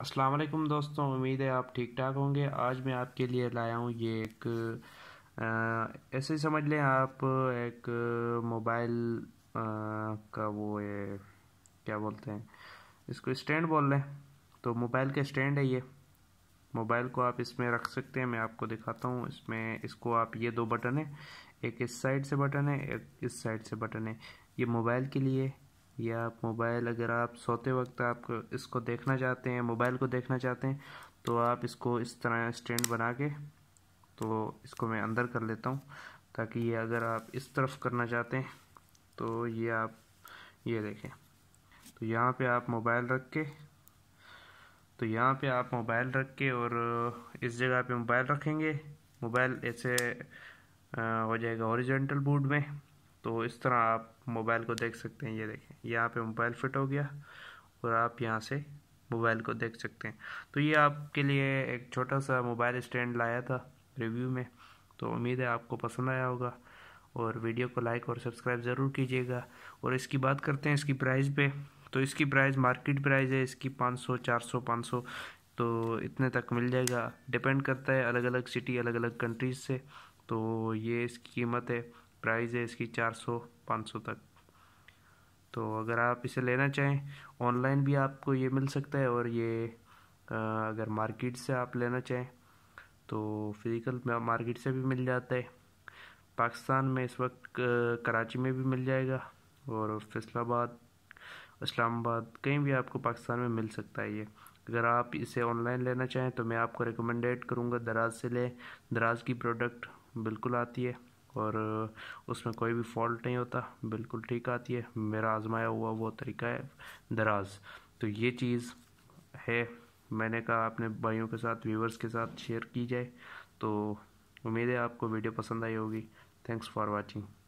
अस्सलाम वालेकुम दोस्तों उम्मीद है आप ठीक ठाक होंगे आज मैं आपके लिए लाया हूँ ये एक ऐसे समझ लें आप एक मोबाइल का वो है क्या बोलते हैं इसको स्टैंड बोल लें तो मोबाइल का स्टैंड है ये मोबाइल को आप इसमें रख सकते हैं मैं आपको दिखाता हूँ इसमें इसको आप ये दो बटन है एक इस साइड से बटन है एक इस साइड से बटन है ये मोबाइल के लिए या आप मोबाइल अगर आप सोते वक्त आप इसको देखना चाहते हैं मोबाइल को देखना चाहते हैं तो आप इसको इस तरह स्टैंड बना के तो इसको मैं अंदर कर लेता हूँ ताकि ये अगर आप इस तरफ करना चाहते हैं तो ये आप ये देखें तो यहाँ पे आप मोबाइल रख के तो यहाँ पे आप मोबाइल रख के और इस जगह पे मोबाइल रखेंगे मोबाइल ऐसे हो जाएगा ओरिजेंटल बूट में तो इस तरह आप मोबाइल को देख सकते हैं ये देखें यहाँ पे मोबाइल फिट हो गया और आप यहाँ से मोबाइल को देख सकते हैं तो ये आपके लिए एक छोटा सा मोबाइल स्टैंड लाया था रिव्यू में तो उम्मीद है आपको पसंद आया होगा और वीडियो को लाइक और सब्सक्राइब ज़रूर कीजिएगा और इसकी बात करते हैं इसकी प्राइस पे तो इसकी प्राइस मार्केट प्राइस है इसकी 500 400 500 तो इतने तक मिल जाएगा डिपेंड करता है अलग अलग सिटी अलग अलग कंट्रीज से तो ये इसकी कीमत है प्राइस है इसकी चार सौ पाँच सौ तक तो अगर आप इसे लेना चाहें ऑनलाइन भी आपको ये मिल सकता है और ये अगर मार्केट से आप लेना चाहें तो फिज़िकल मार्केट से भी मिल जाता है पाकिस्तान में इस वक्त कराची में भी मिल जाएगा और फैसलाबाद इस्लामाबाद कहीं भी आपको पाकिस्तान में मिल सकता है ये अगर आप इसे ऑनलाइन लेना चाहें तो मैं आपको रिकमेंडेड करूँगा दराज से लें दराज की प्रोडक्ट बिल्कुल आती है और उसमें कोई भी फॉल्ट नहीं होता बिल्कुल ठीक आती है मेरा आजमाया हुआ वो तरीका है दराज तो ये चीज़ है मैंने कहा अपने भाइयों के साथ व्यूवर्स के साथ शेयर की जाए तो उम्मीद है आपको वीडियो पसंद आई होगी थैंक्स फॉर वॉचिंग